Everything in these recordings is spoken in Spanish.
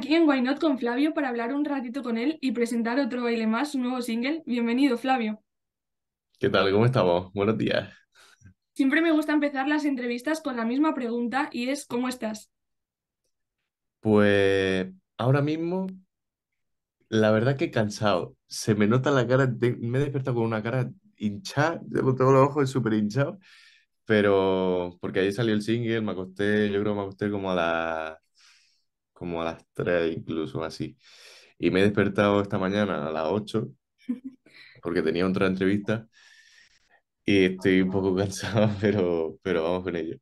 aquí en Why con Flavio para hablar un ratito con él y presentar otro baile más, su nuevo single. Bienvenido, Flavio. ¿Qué tal? ¿Cómo estamos? Buenos días. Siempre me gusta empezar las entrevistas con la misma pregunta y es ¿cómo estás? Pues ahora mismo, la verdad que he cansado. Se me nota la cara, me he despertado con una cara hinchada, tengo los ojos súper hinchados, pero porque ahí salió el single, me acosté, yo creo que me acosté como a la como a las 3 incluso así. Y me he despertado esta mañana a las 8 porque tenía otra entrevista y estoy un poco cansado, pero, pero vamos con ello.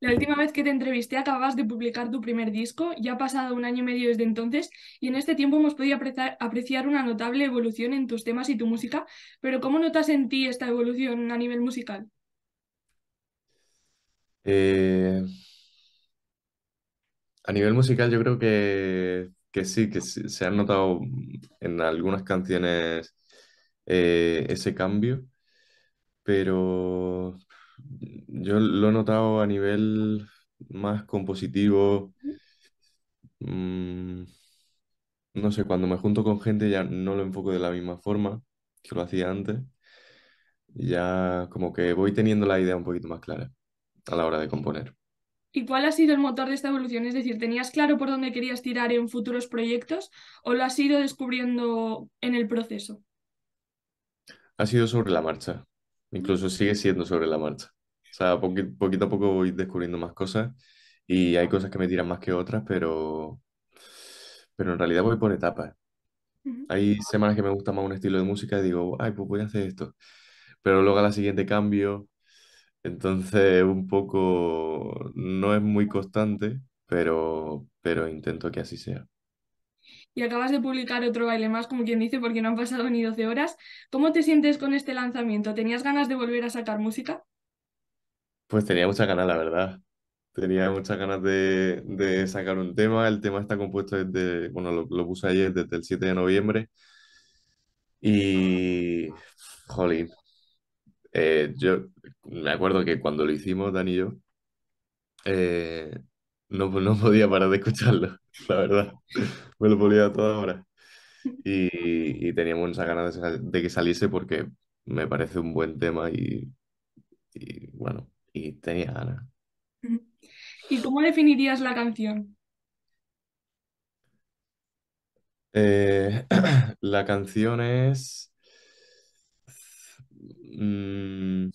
La última vez que te entrevisté acababas de publicar tu primer disco, ya ha pasado un año y medio desde entonces y en este tiempo hemos podido apreciar una notable evolución en tus temas y tu música, pero ¿cómo notas en ti esta evolución a nivel musical? Eh, a nivel musical, yo creo que, sí, que se ha notado en algunas canciones eh, ese cambio, pero yo lo he notado a nivel más compositivo. Mm, no sé, cuando me junto con gente ya no lo enfoco de la misma forma que lo hacía antes. Ya como que voy teniendo la idea un poquito más clara a la hora de componer. ¿Y cuál ha sido el motor de esta evolución? Es decir, ¿tenías claro por dónde querías tirar en futuros proyectos o lo has ido descubriendo en el proceso? Ha sido sobre la marcha, incluso sigue siendo sobre la marcha. O sea, poquito a poco voy descubriendo más cosas y hay cosas que me tiran más que otras, pero, pero en realidad voy por etapas. Hay semanas que me gusta más un estilo de música y digo, ay, pues voy a hacer esto. Pero luego a la siguiente cambio, entonces, un poco, no es muy constante, pero, pero intento que así sea. Y acabas de publicar otro baile más, como quien dice, porque no han pasado ni 12 horas. ¿Cómo te sientes con este lanzamiento? ¿Tenías ganas de volver a sacar música? Pues tenía muchas ganas, la verdad. Tenía muchas ganas de, sacar un tema. El tema está compuesto desde, bueno, lo, lo puse ayer, desde el 7 de noviembre. Y, jolín, eh, yo me acuerdo que cuando lo hicimos, Dani y yo, eh, no, podía parar de escucharlo, la verdad. Me lo ponía a toda hora. Y, y teníamos muchas ganas de, que saliese porque me parece un buen tema y, y bueno, y tenía ganas. ¿Y cómo definirías la canción? Eh, la canción es Mm,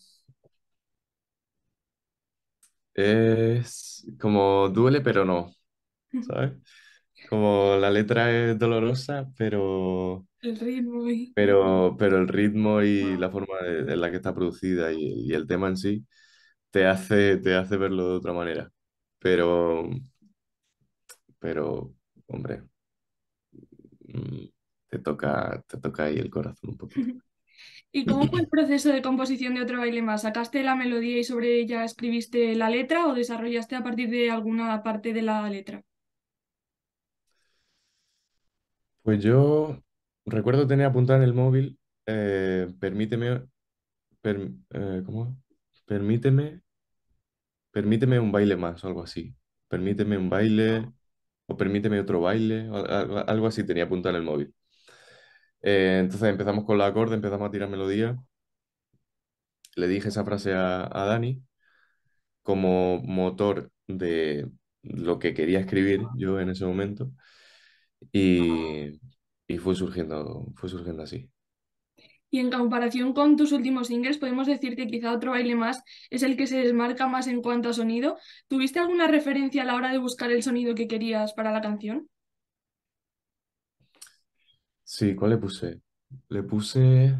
es como duele, pero no, ¿sabes? Como la letra es dolorosa, pero, El ritmo y... pero, pero el ritmo y la forma en la que está producida y, el tema en sí te hace, te hace verlo de otra manera. Pero, pero, hombre, mm, te toca, te toca ahí el corazón un poquito. ¿Y cómo fue el proceso de composición de otro baile más? ¿Sacaste la melodía y sobre ella escribiste la letra o desarrollaste a partir de alguna parte de la letra? Pues yo recuerdo tener apuntada en el móvil, eh, permíteme, eh, ¿cómo? Permíteme, permíteme un baile más o algo así. Permíteme un baile o permíteme otro baile, algo así tenía apuntado en el móvil. Eh, entonces empezamos con la acorde, empezamos a tirar melodía. Le dije esa frase a, a Dani como motor de lo que quería escribir yo en ese momento y, fue, surgiendo, fue surgiendo así. Y en comparación con tus últimos singles, podemos decir que quizá otro baile más es el que se desmarca más en cuanto a sonido. ¿Tuviste alguna referencia a la hora de buscar el sonido que querías para la canción? Sí, ¿cuál le puse? Le puse,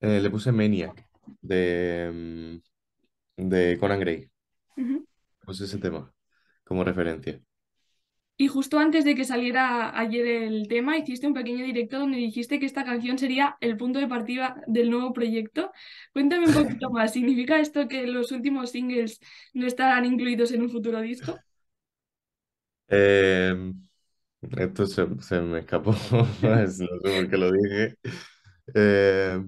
eh, le puse Maniac de, mm, de Conan Gray. Puse ese tema como referencia. Y justo antes de que saliera ayer el tema, hiciste un pequeño directo donde dijiste que esta canción sería el punto de partida del nuevo proyecto. Cuéntame un poquito más, ¿significa esto que los últimos singles no estarán incluidos en un futuro disco? Eh... Esto se, me escapó, no sé por qué lo dije. Eh,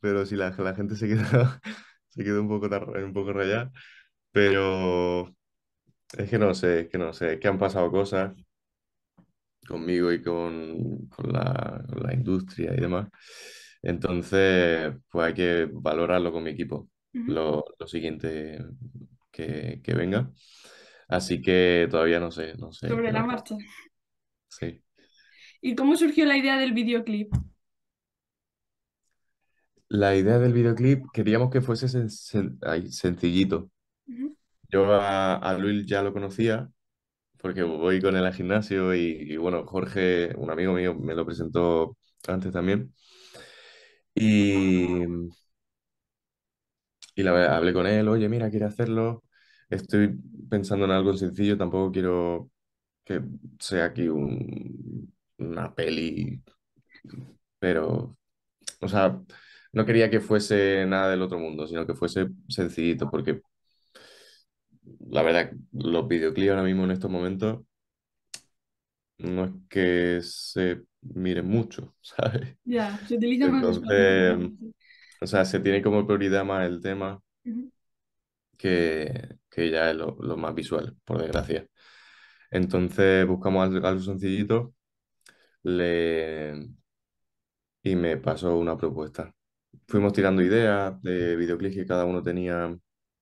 pero sí, la, gente se quedó, se quedó un poco, poco rayada. Pero es que no sé, es que no sé, es que han pasado cosas conmigo y con, la, industria y demás. Entonces, pues hay que valorarlo con mi equipo, lo, siguiente que, venga. Así que todavía no sé, no sé. Sobre la marcha. Sí. ¿Y cómo surgió la idea del videoclip? La idea del videoclip queríamos que fuese sencillito. Yo a, Luis ya lo conocía porque voy con él al gimnasio y, bueno, Jorge, un amigo mío, me lo presentó antes también. Y, y la hablé con él, oye, mira, quiero hacerlo. Estoy pensando en algo sencillo, tampoco quiero que sea aquí un, una peli, pero, o sea, no quería que fuese nada del otro mundo, sino que fuese sencillito, porque la verdad, los videoclips ahora mismo en estos momentos no es que se miren mucho, ¿sabes? Ya, se utilizan o sea, se tiene como prioridad más el tema que, ya es lo, más visual, por desgracia. Entonces buscamos algo, sencillito le... y me pasó una propuesta. Fuimos tirando ideas de videoclips que cada uno tenía,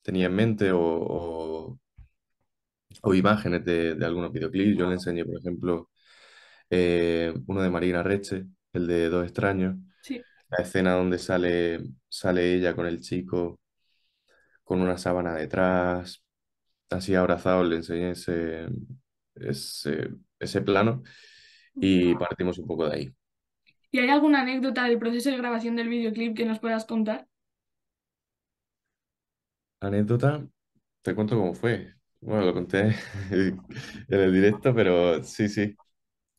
tenía en mente o, imágenes de, algunos videoclips. Yo le enseñé, por ejemplo, eh, uno de Marina Reche, el de Dos extraños. La escena donde sale, sale ella con el chico con una sábana detrás, así abrazado, le enseñé ese, ese, ese plano y partimos un poco de ahí. ¿Y hay alguna anécdota del proceso de grabación del videoclip que nos puedas contar? Anécdota, te cuento cómo fue. Bueno, lo conté en el directo, pero sí, sí.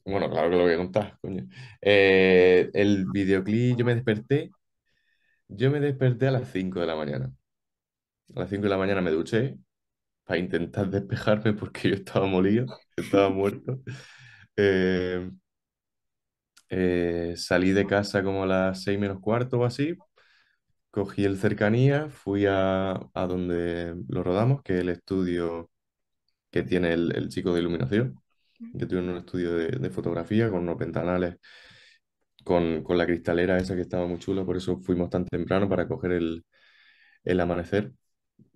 Bueno, claro que lo voy a contar, coño. Eh, el videoclip, yo me desperté, yo me desperté a las 5 de la mañana. A las 5 de la mañana me duché, para intentar despejarme porque yo estaba molido, estaba muerto. Eh, eh, salí de casa como a las seis menos cuarto o así, cogí el cercanía, fui a, donde lo rodamos, que es el estudio que tiene el, chico de iluminación. que tiene un estudio de, fotografía con unos ventanales, con, la cristalera esa que estaba muy chula, por eso fuimos tan temprano para coger el amanecer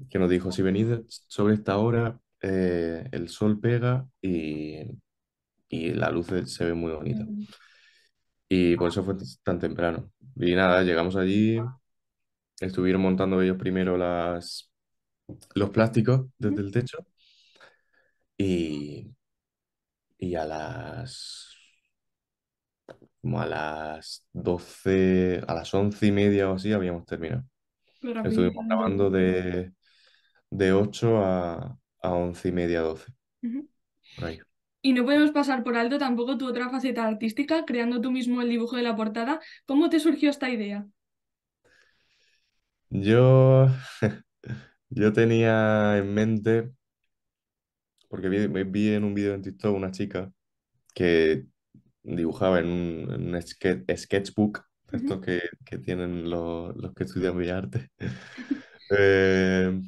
que nos dijo, si venís sobre esta hora, eh, el sol pega y, la luz se ve muy bonita. Y por eso fue tan temprano. Y nada, llegamos allí, estuvieron montando ellos primero las, los plásticos desde el techo y, y a las como a las 12, a las once y media o así habíamos terminado. Estuvimos grabando de, de 8 a, a 11 y media, 12. Y no podemos pasar por alto tampoco tu otra faceta artística, creando tú mismo el dibujo de la portada. ¿Cómo te surgió esta idea? Yo, yo tenía en mente, porque vi, en un vídeo en TikTok una chica que dibujaba en un, sketchbook, esto estos que, tienen los, que estudian Bellas Artes. Eh,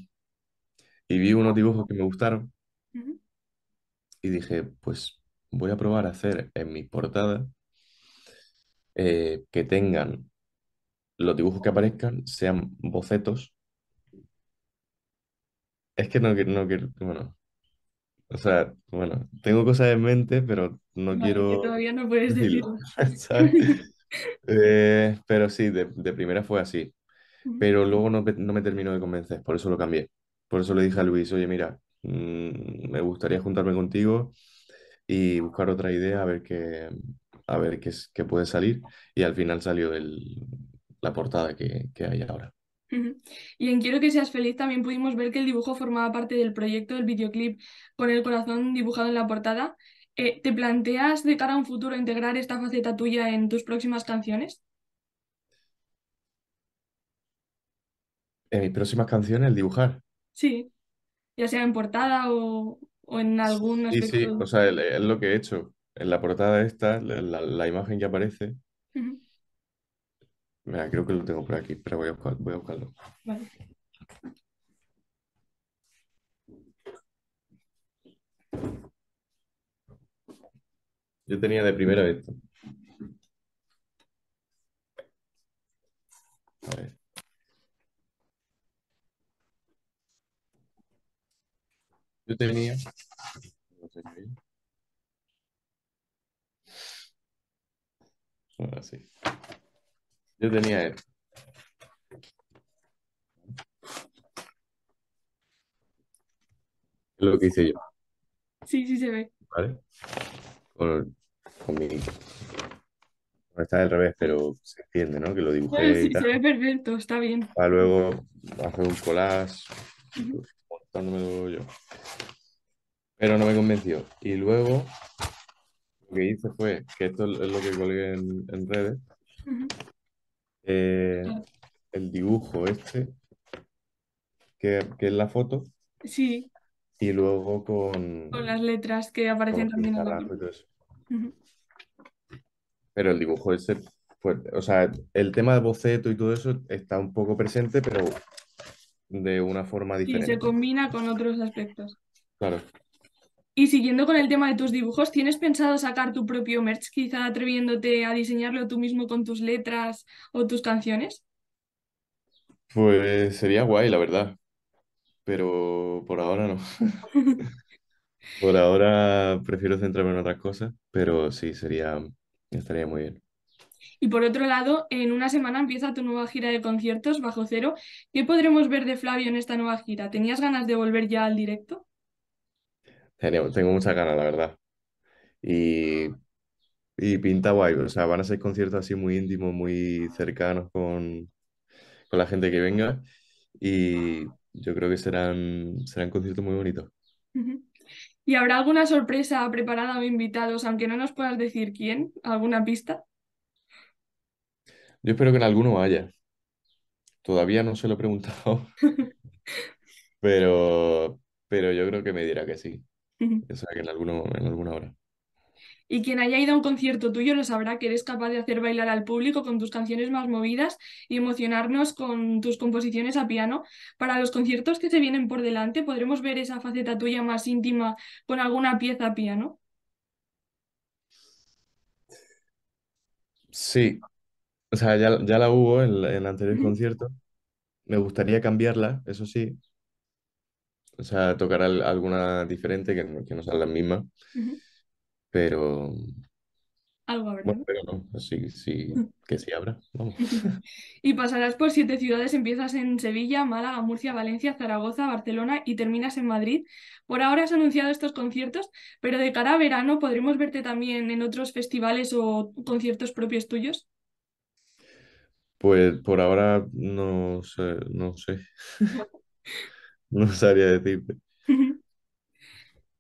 y vi unos dibujos que me gustaron y dije, pues voy a probar a hacer en mi portada eh, que tengan los dibujos que aparezcan, sean bocetos. Es que no quiero, no bueno, o sea, bueno, tengo cosas en mente, pero no quiero... que todavía no puedes decirlo, eh, pero sí, de, primera fue así, pero luego no, no me terminó de convencer, por eso lo cambié. Por eso le dije a Luis, oye, mira, mm, me gustaría juntarme contigo y buscar otra idea a ver qué, a ver qué, puede salir. Y al final salió la portada que, hay ahora. Y en Quiero que seas feliz también pudimos ver que el dibujo formaba parte del proyecto del videoclip con el corazón dibujado en la portada. Eh, ¿Te planteas de cara a un futuro integrar esta faceta tuya en tus próximas canciones? En mis próximas canciones, el dibujar. Sí, ya sea en portada o, en algún Sí, aspecto. sí, o sea, es lo que he hecho. En la portada esta, la, imagen que aparece, mira, creo que lo tengo por aquí, pero voy a voy a buscarlo. Vale. Yo tenía de primero esto. A ver. Yo tenía. Ahora sí. Yo tenía esto. Es lo que hice yo. Sí, sí se ve. ¿Vale? Con, mi... está al revés, pero se entiende, ¿no? Que lo dibujé. sí, se ve perfecto, está bien. Para luego hacer un collage yo. Pero no me convenció. Y luego lo que hice fue, que esto es lo que colgué en, redes, eh, el dibujo este, que, es la foto. Sí. Y luego con... Con las letras que aparecen también en la Pero el dibujo ese, o sea, el tema de boceto y todo eso está un poco presente, pero de una forma diferente. Y se combina con otros aspectos. Claro. Y siguiendo con el tema de tus dibujos, ¿tienes pensado sacar tu propio merch, quizá atreviéndote a diseñarlo tú mismo con tus letras o tus canciones? Pues sería guay, la verdad. Pero por ahora no. por ahora prefiero centrarme en otras cosas, pero sí, sería, estaría muy bien. Y por otro lado, en una semana empieza tu nueva gira de conciertos bajo cero. ¿Qué podremos ver de Flavio en esta nueva gira? ¿Tenías ganas de volver ya al directo? Tengo, tengo muchas ganas, la verdad. Y, pinta guay, o sea, van a ser conciertos así muy íntimos, muy cercanos con, la gente que venga. Y yo creo que serán, serán conciertos muy bonitos. ¿Y habrá alguna sorpresa preparada o invitados, aunque no nos puedas decir quién? ¿Alguna pista? Yo espero que en alguno haya. Todavía no se lo he preguntado, pero, pero yo creo que me dirá que sí. O sea, que en, alguno, en alguna hora. Y quien haya ido a un concierto tuyo lo sabrá que eres capaz de hacer bailar al público con tus canciones más movidas y emocionarnos con tus composiciones a piano. Para los conciertos que se vienen por delante, ¿podremos ver esa faceta tuya más íntima con alguna pieza a piano? Sí, o sea, ya, la hubo en, el anterior concierto. Me gustaría cambiarla, eso sí. O sea, tocar alguna diferente que, no- que sea la misma. Pero Algo habrá, bueno, pero no. sí, mm. que sí habrá. Vamos. Y pasarás por siete ciudades, empiezas en Sevilla, Málaga, Murcia, Valencia, Zaragoza, Barcelona y terminas en Madrid. Por ahora has anunciado estos conciertos, pero de cara a verano podremos verte también en otros festivales o conciertos propios tuyos. Pues por ahora no sé, no sé, no sabría decirte.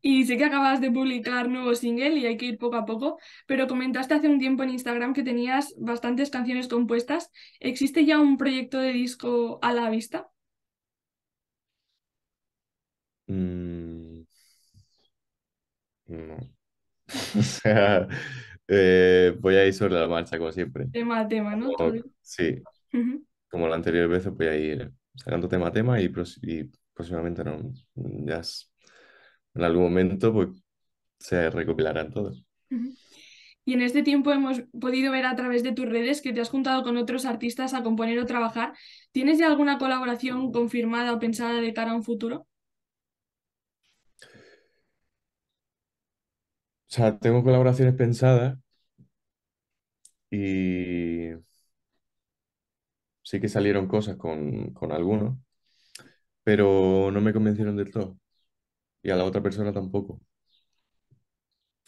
Y sé que acabas de publicar nuevo single y hay que ir poco a poco, pero comentaste hace un tiempo en Instagram que tenías bastantes canciones compuestas. ¿Existe ya un proyecto de disco a la vista? Mm, no. o sea, eh, voy a ir sobre la marcha, como siempre. Tema a tema, ¿no? sí, como la anterior vez, voy a ir sacando tema a tema y, próximamente no, ya en algún momento pues, se recopilarán todos. Y en este tiempo hemos podido ver a través de tus redes que te has juntado con otros artistas a componer o trabajar. ¿Tienes ya alguna colaboración confirmada o pensada de cara a un futuro? O sea, tengo colaboraciones pensadas y sí que salieron cosas con, con algunos, pero no me convencieron del todo. Y a la otra persona tampoco.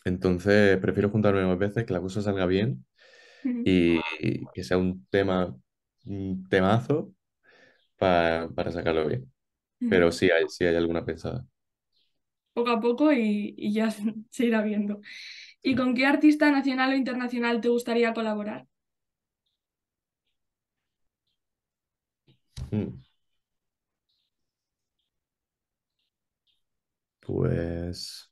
Entonces, prefiero juntarme más veces, que la cosa salga bien y, que sea un tema, un temazo para sacarlo bien. Pero sí hay, sí hay alguna pensada poco a poco y, ya se, irá viendo. ¿Y con qué artista nacional o internacional te gustaría colaborar? Hmm. Pues...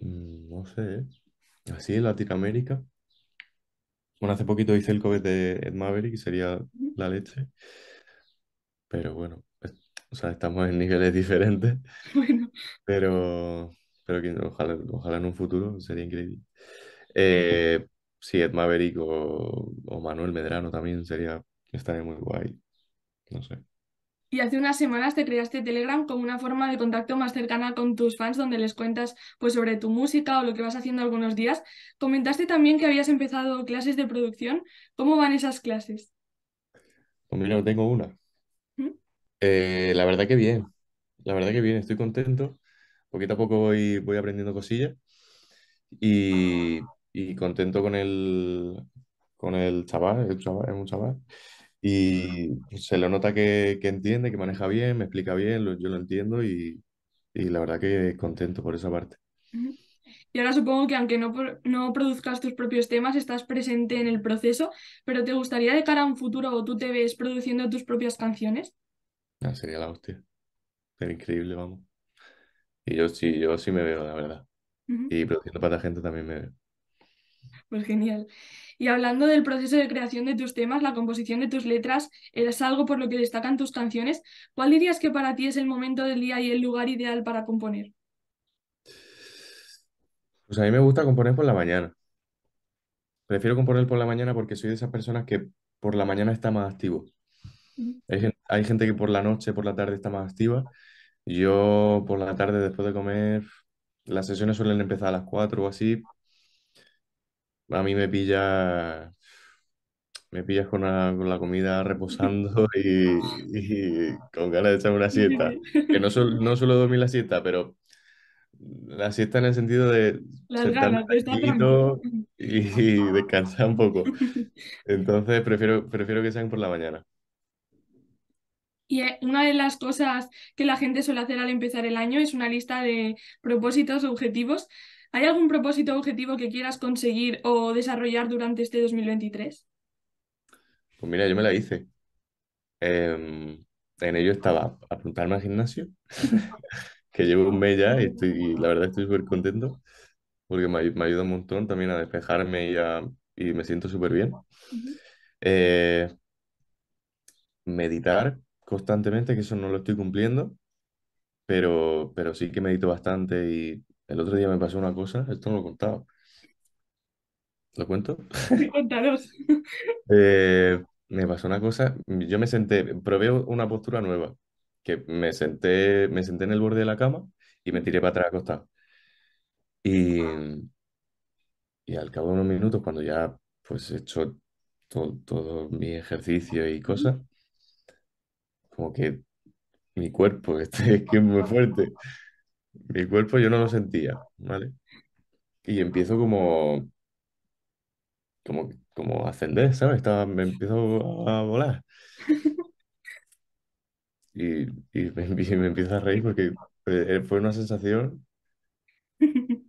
Mm, no sé. Así, Latinoamérica. Bueno, hace poquito hice el cover de Ed Maverick, sería la leche. Pero bueno, o sea, estamos en niveles diferentes. Pero, pero ojalá, en un futuro sería increíble. Si eh, sí, Ed Maverick o, o Manuel Medrano también sería, estaría muy guay. No sé. Y hace unas semanas te creaste Telegram como una forma de contacto más cercana con tus fans, donde les cuentas pues, sobre tu música o lo que vas haciendo algunos días. Comentaste también que habías empezado clases de producción. ¿Cómo van esas clases? Pues mira, tengo una. ¿Mm? Eh, la verdad que bien. La verdad que bien, estoy contento. Poquito a poco voy, voy aprendiendo cosillas. Y, contento con el, con el chaval, el chaval, es un chaval. Y se lo nota que, entiende, que maneja bien, me explica bien, yo lo entiendo y, la verdad que contento por esa parte. Y ahora supongo que aunque no, no produzcas tus propios temas, estás presente en el proceso, pero ¿te gustaría de cara a un futuro o tú te ves produciendo tus propias canciones? Ah, sería la hostia. Sería increíble, vamos. Y yo sí, yo sí me veo, la verdad. Y produciendo para la gente también me veo. Pues genial. Y hablando del proceso de creación de tus temas, la composición de tus letras, es algo por lo que destacan tus canciones. ¿Cuál dirías que para ti es el momento del día y el lugar ideal para componer? Pues a mí me gusta componer por la mañana. Prefiero componer por la mañana porque soy de esas personas que por la mañana está más activo. Hay gente, que por la noche, por la tarde está más activa. Yo por la tarde, después de comer, las sesiones suelen empezar a las 4 o así, a mí me pilla me pillas con, la comida reposando y, con ganas de echar una siesta. Que no, suelo, no dormir la siesta, pero la siesta en el sentido de Las y, y, descansar un poco. Entonces prefiero, prefiero que sean por la mañana. Y eh, una de las cosas que la gente suele hacer al empezar el año es una lista de propósitos, objetivos, ¿Hay algún propósito o objetivo que quieras conseguir o desarrollar durante este 2023? Pues mira, yo me la hice. Em, en ello estaba apuntarme al gimnasio, que llevo un mes ya y, la verdad estoy súper contento porque me, ayuda un montón también a despejarme y, me siento súper bien. Eh, meditar constantemente, que eso no lo estoy cumpliendo, pero, pero sí que medito bastante y el otro día me pasó una cosa, esto no lo he contado. ¿Lo cuento? Eh, me pasó una cosa, yo me senté, probé una postura nueva, que me senté, me senté en el borde de la cama y me tiré para atrás acostado. Y, y al cabo de unos minutos, cuando ya pues he hecho todo, mi ejercicio y cosas, como que mi cuerpo, este que es muy fuerte. Mi cuerpo yo no lo sentía, ¿vale? Y empiezo como, como, como a ascender, ¿sabes? me empiezo a volar. Y, me, empiezo a reír porque eh, fue una sensación de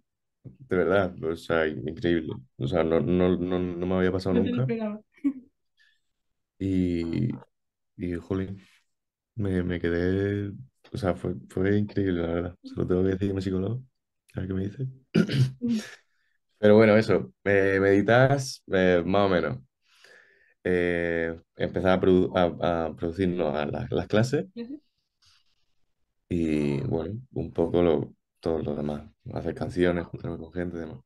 verdad, o sea, increíble. O sea, no, no, me había pasado nunca. Y, y jolín, me, me quedé o sea, fue, increíble, la verdad. Solo tengo que decir mi psicólogo. A ver qué me dice. Mm. Pero bueno, eso. Eh, meditas eh, más o menos. Eh, empezar a, producirnos a las clases. Y bueno, un poco todo lo demás. Hacer canciones, juntarme con gente y demás.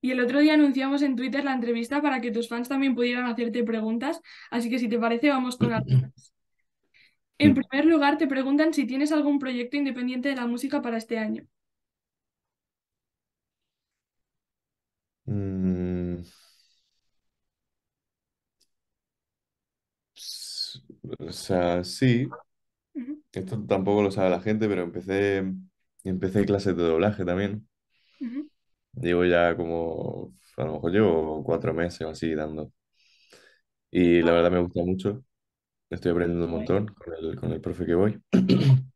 Y el otro día anunciamos en Twitter la entrevista para que tus fans también pudieran hacerte preguntas. Así que si te parece, vamos con algunas. En mm. primer lugar, te preguntan si tienes algún proyecto independiente de la música para este año. Mm. O sea, sí, esto tampoco lo sabe la gente, pero empecé, empecé clases de doblaje también. Llevo ya como, a lo mejor llevo cuatro meses o así dando. Y la ah. verdad me gusta mucho. Estoy aprendiendo un montón con el, con el profe que voy.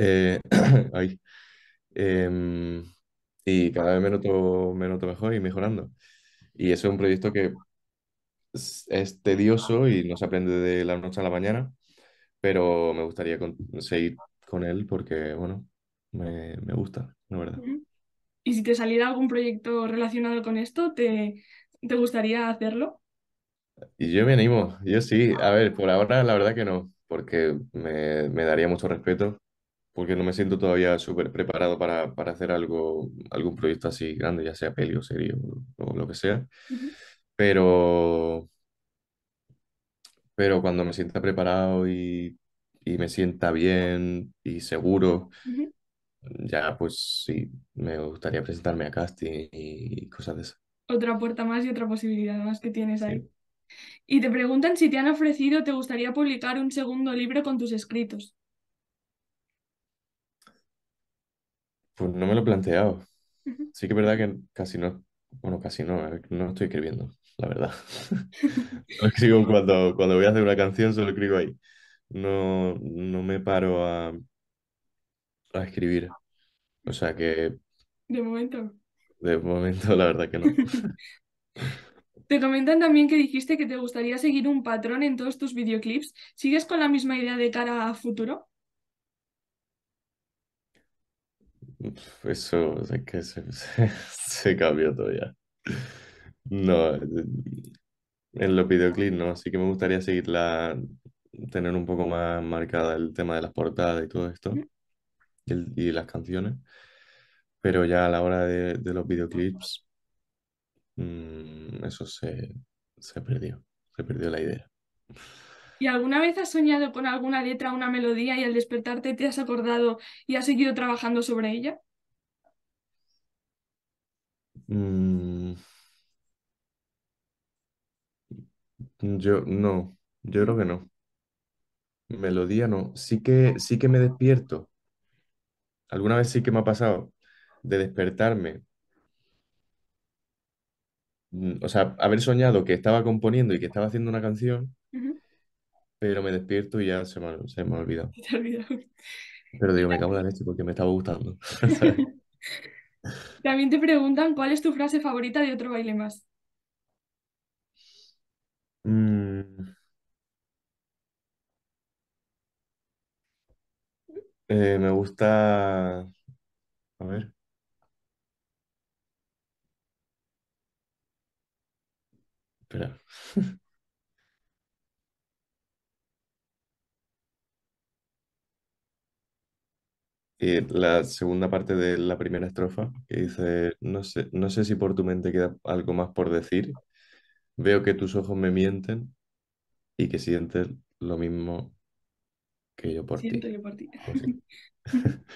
Eh, em, y cada vez me noto, mejor y mejorando. Y eso es un proyecto que es, tedioso y no se aprende de la noche a la mañana, pero me gustaría seguir con él porque, bueno, me, gusta, la verdad. ¿Y si te saliera algún proyecto relacionado con esto, te, te gustaría hacerlo? Y yo me animo, yo sí. A ver, por ahora la verdad que no, porque me, daría mucho respeto, porque no me siento todavía súper preparado para, para hacer algo, algún proyecto así grande, ya sea peli o serie o, lo que sea. Pero, pero cuando me sienta preparado y, me sienta bien y seguro, ya pues sí, me gustaría presentarme a casting y cosas de esas. Otra puerta más y otra posibilidad más que tienes ahí. Y te preguntan si te han ofrecido, ¿te gustaría publicar un segundo libro con tus escritos? Pues no me lo he planteado. Sí que es verdad que casi no, bueno, casi no, eh, no estoy escribiendo, la verdad. lo escribo cuando, cuando voy a hacer una canción, solo escribo ahí. No, no me paro a, a escribir. O sea que... De momento. De momento, la verdad que no. Te comentan también que dijiste que te gustaría seguir un patrón en todos tus videoclips. ¿Sigues con la misma idea de cara a futuro? Eso, es que se, cambió todavía. No, eh, en los videoclips no, así que me gustaría seguirla, tener un poco más marcada el tema de las portadas y todo esto, y, las canciones, pero ya a la hora de los videoclips Mm, eso se, se perdió, se perdió la idea. ¿Y alguna vez has soñado con alguna letra, o una melodía y al despertarte te has acordado y has seguido trabajando sobre ella? Mm. Yo no, yo creo que no. Melodía no. Sí que, sí que me despierto. Alguna vez sí que me ha pasado de despertarme Mm, o sea, haber soñado que estaba componiendo y que estaba haciendo una canción, pero me despierto y ya se me, se me ha olvidado. Pero digo, me cago en la leche porque me estaba gustando. También te preguntan cuál es tu frase favorita de otro baile más. Mm. Eh, me gusta. A ver. Y la segunda parte de la primera estrofa, que dice, no sé, no sé si por tu mente queda algo más por decir, veo que tus ojos me mienten y que sientes lo mismo que yo por ti. Siento por ti.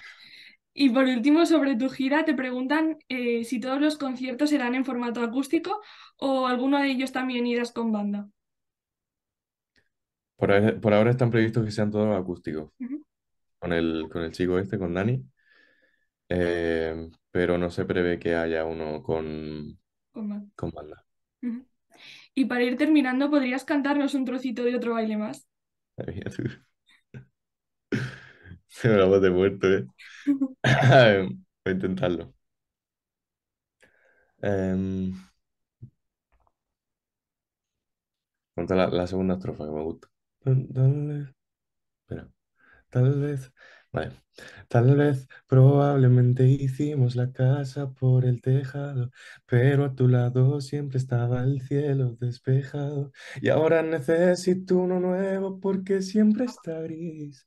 Y por último, sobre tu gira, te preguntan eh, si todos los conciertos serán en formato acústico o alguno de ellos también irás con banda. Por, ahora están previstos que sean todos acústicos, con el, con el chico este, con Dani, eh, pero no se prevé que haya uno con, Con banda. Y para ir terminando, ¿podrías cantarnos un trocito de otro baile más? la voz de muerto, ¿eh? Voy a intentarlo. Cuenta em, la, la, segunda estrofa que me gusta. Tal vez. Espera. Tal vez. Vale. Tal vez, probablemente hicimos la casa por el tejado, pero a tu lado siempre estaba el cielo despejado. Y ahora necesito uno nuevo porque siempre está gris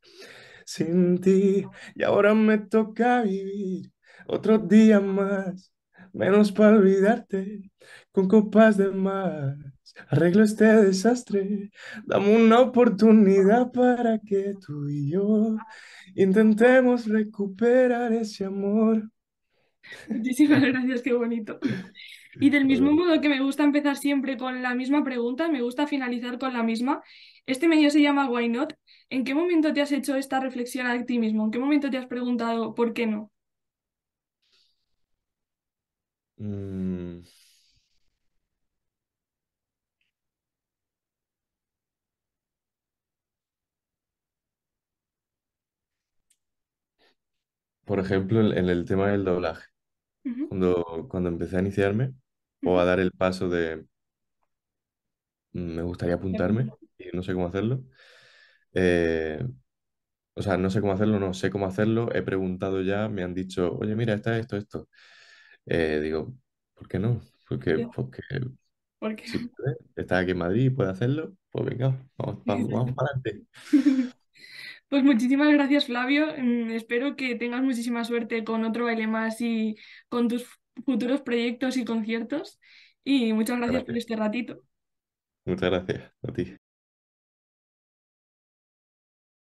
sin ti y ahora me toca vivir otro día más, menos para olvidarte con copas de más. Arreglo este desastre, dame una oportunidad para que tú y yo intentemos recuperar ese amor. Muchísimas gracias, qué bonito. Y del mismo modo que me gusta empezar siempre con la misma pregunta, me gusta finalizar con la misma. Este medio se llama Why Not. ¿En qué momento te has hecho esta reflexión a ti mismo? ¿En qué momento te has preguntado por qué no? Mm. Por ejemplo, en el tema del doblaje, cuando, cuando empecé a iniciarme o a dar el paso de mm, me gustaría apuntarme, y no sé cómo hacerlo. Eh, o sea, no sé cómo hacerlo, no sé cómo hacerlo. He preguntado ya, me han dicho, oye, mira, está esto, esto. Eh, digo, ¿por qué no? Porque, porque ¿Por qué? si está aquí en Madrid y puede hacerlo, pues venga, vamos, vamos, vamos para adelante. Pues muchísimas gracias, Flavio. Mm, espero que tengas muchísima suerte con otro baile más y con tus futuros proyectos y conciertos. Y muchas gracias. por este ratito. Muchas gracias a ti.